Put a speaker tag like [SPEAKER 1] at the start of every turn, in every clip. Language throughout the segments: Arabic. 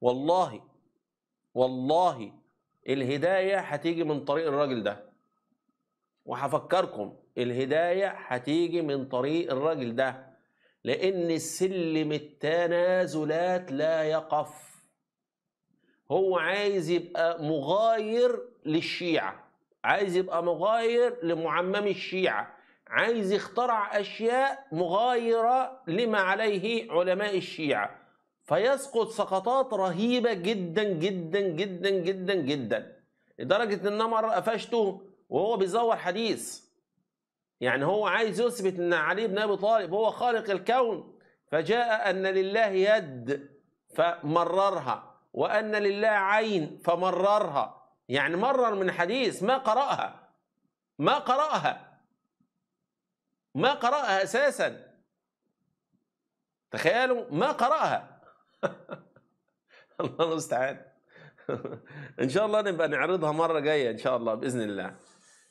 [SPEAKER 1] والله والله الهداية هتيجي من طريق الراجل ده وهفكركم الهداية هتيجي من طريق الراجل ده لأن السلم التنازلات لا يقف هو عايز يبقى مغاير للشيعة عايز يبقى مغاير لمعمم الشيعة عايز يخترع أشياء مغايرة لما عليه علماء الشيعة فيسقط سقطات رهيبة جدا جدا جدا جدا جدا لدرجة إن مرة قفشته وهو بيزور حديث يعني هو عايز يثبت إن علي بن أبي طالب هو خالق الكون فجاء أن لله يد فمررها وأن لله عين فمررها يعني مرر من حديث ما قرأها ما قرأها ما قرأها أساسا تخيلوا ما قرأها الله المستعان ان شاء الله نبقى نعرضها مره جايه ان شاء الله باذن الله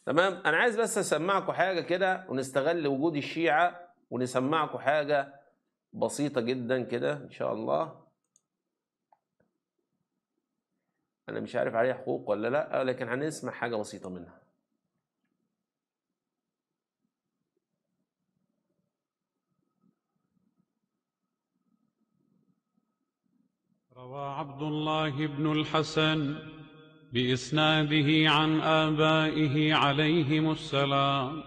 [SPEAKER 1] تمام انا عايز بس اسمعكم حاجه كده ونستغل وجود الشيعه ونسمعكم حاجه بسيطه جدا كده ان شاء الله انا مش عارف عليها حقوق ولا لا لكن هنسمع حاجه بسيطه منها
[SPEAKER 2] روى عبد الله بن الحسن بإسناده عن آبائه عليهم السلام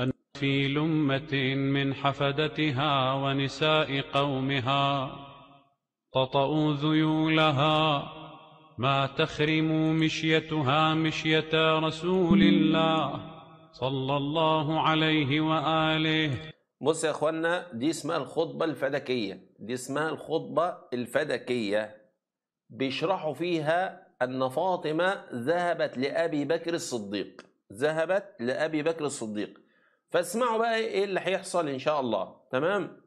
[SPEAKER 2] أن في لمة من حفدتها ونساء قومها تطأوا ذيولها ما تخرم مشيتها مشية رسول الله صلى الله عليه وآله
[SPEAKER 1] بص يا اخوانا دي اسمها الخطبه الفلكيه دي اسمها الخطبه الفلكيه بيشرحوا فيها ان فاطمه ذهبت لابي بكر الصديق ذهبت لابي بكر الصديق فاسمعوا بقى ايه اللي هيحصل ان شاء الله تمام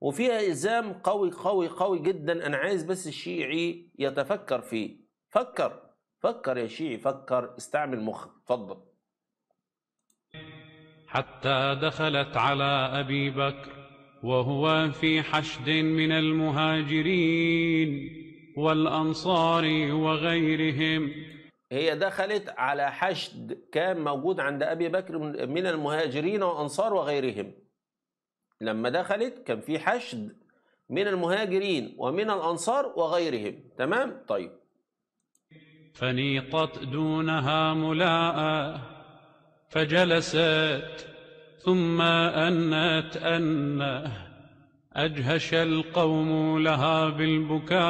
[SPEAKER 1] وفيها الزام قوي قوي قوي جدا انا عايز بس الشيعي يتفكر فيه فكر فكر يا شيعي فكر استعمل مخك اتفضل
[SPEAKER 2] حتى دخلت على أبي بكر وهو في حشد من المهاجرين والأنصار وغيرهم هي دخلت على
[SPEAKER 1] حشد كان موجود عند أبي بكر من المهاجرين وأنصار وغيرهم لما دخلت كان في حشد من المهاجرين ومن الأنصار وغيرهم تمام؟ طيب
[SPEAKER 2] فنيطت دونها ملاءة فجلسات ثم أنات أن أجهش القوم لها بالبكاء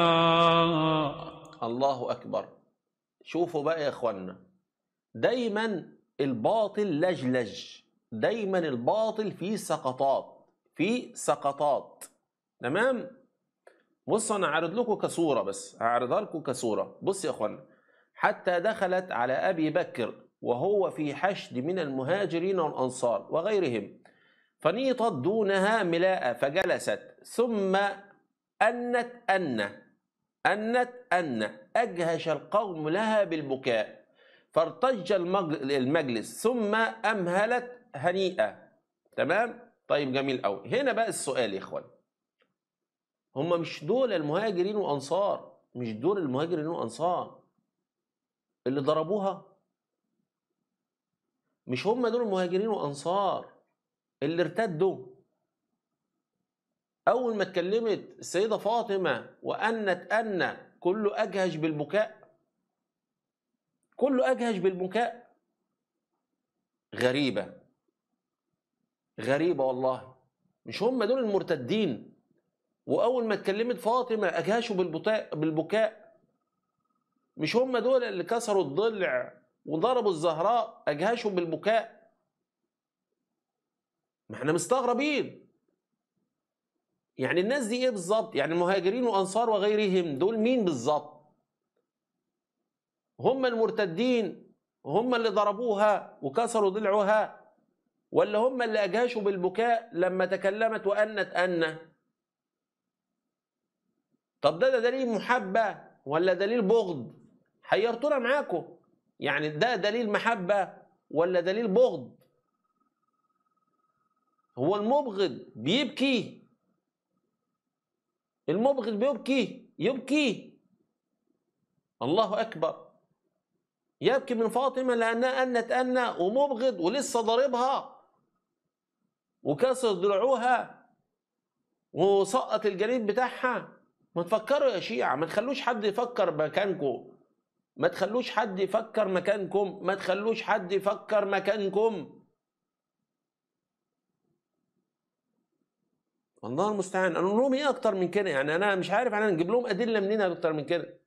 [SPEAKER 1] الله أكبر شوفوا بقى يا إخوانا دايما الباطل لجلج دايما الباطل في سقطات في سقطات تمام بصوا أنا هعرض لكم كصورة بس هعرضها لكم كصورة بص يا إخوانا حتى دخلت على أبي بكر وهو في حشد من المهاجرين والأنصار وغيرهم فنيطت دونها ملاءة فجلست ثم أنت أن أنت أن أجهش القوم لها بالبكاء فارتج المجلس ثم أمهلت هنيئة تمام طيب جميل قوي هنا بقى السؤال يا إخوان هم مش دول المهاجرين وأنصار مش دول المهاجرين وأنصار اللي ضربوها مش هم دول مهاجرين وانصار اللي ارتدوا اول ما اتكلمت السيده فاطمه وانت ان كله اجهش بالبكاء كله اجهش بالبكاء غريبه غريبه والله مش هم دول المرتدين واول ما اتكلمت فاطمه اجهشوا بالبكاء مش هم دول اللي كسروا الضلع وضربوا الزهراء أجهشهم بالبكاء ما احنا مستغربين يعني الناس دي ايه بالظبط يعني المهاجرين وانصار وغيرهم دول مين بالظبط هم المرتدين هم اللي ضربوها وكسروا ضلعها ولا هم اللي اجهشوا بالبكاء لما تكلمت وانت ان طب ده, ده دليل محبه ولا دليل بغض حيرتونا معاكم يعني ده دليل محبة ولا دليل بغض هو المبغض بيبكي المبغض بيبكي يبكي الله أكبر يبكي من فاطمة لأنها أنت أنا ومبغض ولسه ضاربها وكسر ضلوعها وسقط الجليد بتاعها ما تفكروا يا شيعة ما تخلوش حد يفكر مكانكم ما تخلوش حد يفكر مكانكم ما تخلوش حد يفكر مكانكم الله المستعان انا لهم ايه اكتر من كده يعني انا مش عارف انا نجيب لهم ادله منين اكتر من كده